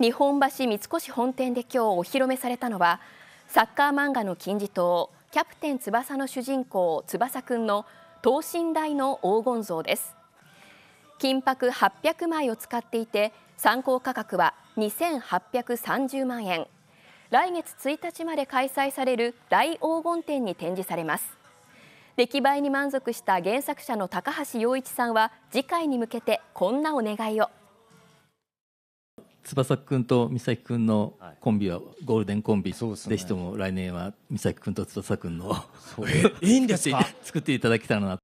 日本橋三越本店で今日お披露目されたのはサッカー漫画の金字塔「キャプテン翼」の主人公翼くんの等身大の黄金像です金箔800枚を使っていて参考価格は2830万円来月1日まで開催される大黄金展に展示されます出来栄えに満足した原作者の高橋陽一さんは次回に向けてこんなお願いを翼くんと美咲くんのコンビはゴールデンコンビぜひとも来年は美咲くんと翼んのいいんですか作っていただきたらな